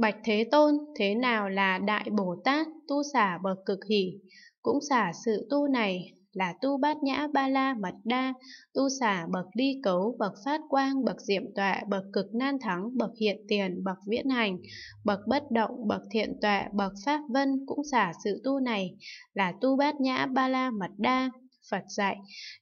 Bạch Thế Tôn, thế nào là Đại Bồ Tát, tu xả bậc cực hỷ, cũng xả sự tu này là tu bát nhã ba la mật đa, tu xả bậc đi cấu, bậc phát quang, bậc diệm tọa, bậc cực nan thắng, bậc hiện tiền, bậc viễn hành, bậc bất động, bậc thiện tọa, bậc pháp vân cũng xả sự tu này là tu bát nhã ba la mật đa. Phật dạy,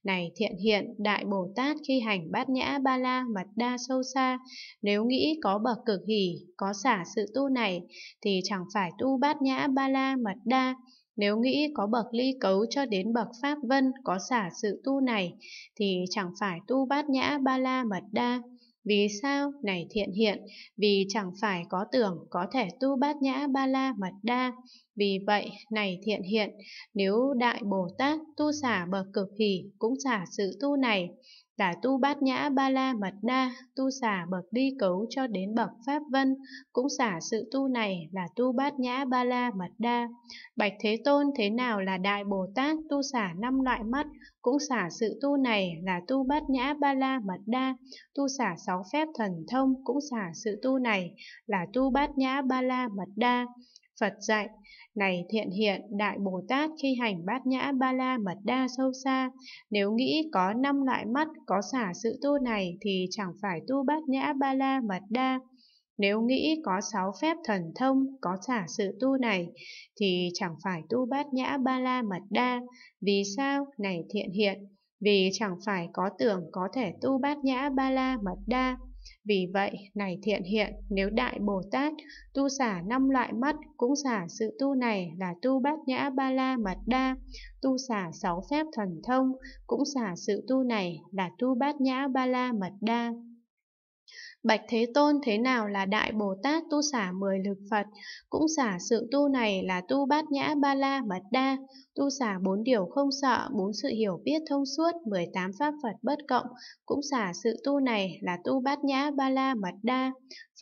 này thiện hiện, Đại Bồ Tát khi hành bát nhã ba la mật đa sâu xa, nếu nghĩ có bậc cực hỷ, có xả sự tu này, thì chẳng phải tu bát nhã ba la mật đa, nếu nghĩ có bậc ly cấu cho đến bậc pháp vân có xả sự tu này, thì chẳng phải tu bát nhã ba la mật đa. Vì sao này thiện hiện? Vì chẳng phải có tưởng có thể tu bát nhã ba la mật đa. Vì vậy, này thiện hiện, nếu Đại Bồ Tát tu xả bậc cực hỷ cũng xả sự tu này, đả tu bát nhã ba la mật đa tu xả bậc đi cấu cho đến bậc pháp vân cũng xả sự tu này là tu bát nhã ba la mật đa bạch thế tôn thế nào là đại bồ tát tu xả năm loại mắt cũng xả sự tu này là tu bát nhã ba la mật đa tu xả sáu phép thần thông cũng xả sự tu này là tu bát nhã ba la mật đa Phật dạy, này thiện hiện, Đại Bồ Tát khi hành bát nhã ba la mật đa sâu xa, nếu nghĩ có năm loại mắt có xả sự tu này thì chẳng phải tu bát nhã ba la mật đa. Nếu nghĩ có sáu phép thần thông có xả sự tu này thì chẳng phải tu bát nhã ba la mật đa. Vì sao? Này thiện hiện, vì chẳng phải có tưởng có thể tu bát nhã ba la mật đa. Vì vậy, này thiện hiện, nếu Đại Bồ Tát tu xả năm loại mắt, cũng xả sự tu này là tu bát nhã ba la mật đa, tu xả sáu phép thần thông, cũng xả sự tu này là tu bát nhã ba la mật đa. Bạch Thế Tôn thế nào là Đại Bồ Tát tu xả mười lực Phật, cũng xả sự tu này là tu bát nhã ba la mật đa, tu xả bốn điều không sợ, bốn sự hiểu biết thông suốt, mười tám pháp Phật bất cộng, cũng xả sự tu này là tu bát nhã ba la mật đa,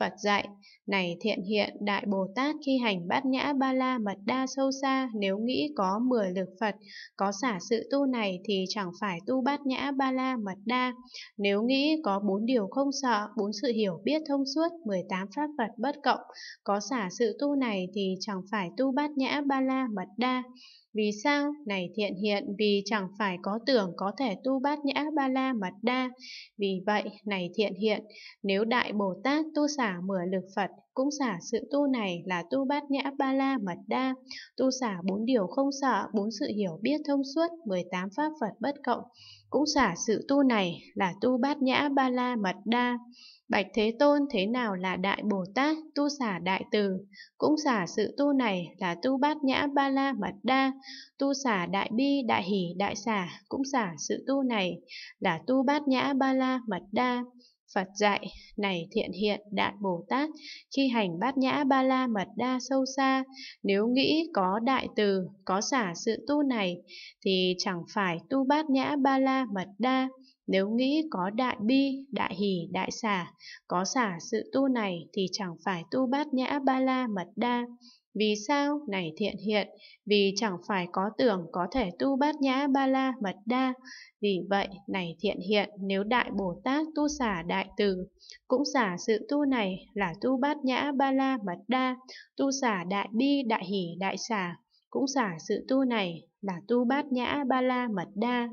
Phật dạy, này thiện hiện Đại Bồ Tát khi hành bát nhã ba la mật đa sâu xa, nếu nghĩ có mười lực Phật, có xả sự tu này thì chẳng phải tu bát nhã ba la mật đa. Nếu nghĩ có bốn điều không sợ, bốn sự hiểu biết thông suốt, 18 pháp Phật bất cộng, có xả sự tu này thì chẳng phải tu bát nhã ba la mật đa. Vì sao? Này thiện hiện vì chẳng phải có tưởng có thể tu bát nhã ba la mật đa. Vì vậy, này thiện hiện, nếu Đại Bồ Tát tu xả mười lực Phật, cũng xả sự tu này là tu bát nhã ba la mật đa, tu xả bốn điều không sợ, bốn sự hiểu biết thông suốt, 18 pháp Phật bất cộng, cũng xả sự tu này là tu bát nhã ba la mật đa. Bạch Thế Tôn thế nào là Đại Bồ Tát, tu xả Đại Từ, cũng xả sự tu này là tu bát nhã ba la mật đa, tu xả Đại Bi, Đại Hỷ, Đại xả, cũng xả sự tu này là tu bát nhã ba la mật đa. Phật dạy, này thiện hiện Đại Bồ Tát, khi hành bát nhã ba la mật đa sâu xa, nếu nghĩ có đại từ, có xả sự tu này, thì chẳng phải tu bát nhã ba la mật đa, nếu nghĩ có đại bi, đại hỷ, đại xả, có xả sự tu này thì chẳng phải tu bát nhã ba la mật đa. Vì sao? Này thiện hiện, vì chẳng phải có tưởng có thể tu bát nhã ba la mật đa. Vì vậy, này thiện hiện, nếu Đại Bồ Tát tu xả Đại Từ, cũng xả sự tu này là tu bát nhã ba la mật đa, tu xả Đại Bi, Đại Hỷ, Đại Xả, cũng xả sự tu này là tu bát nhã ba la mật đa.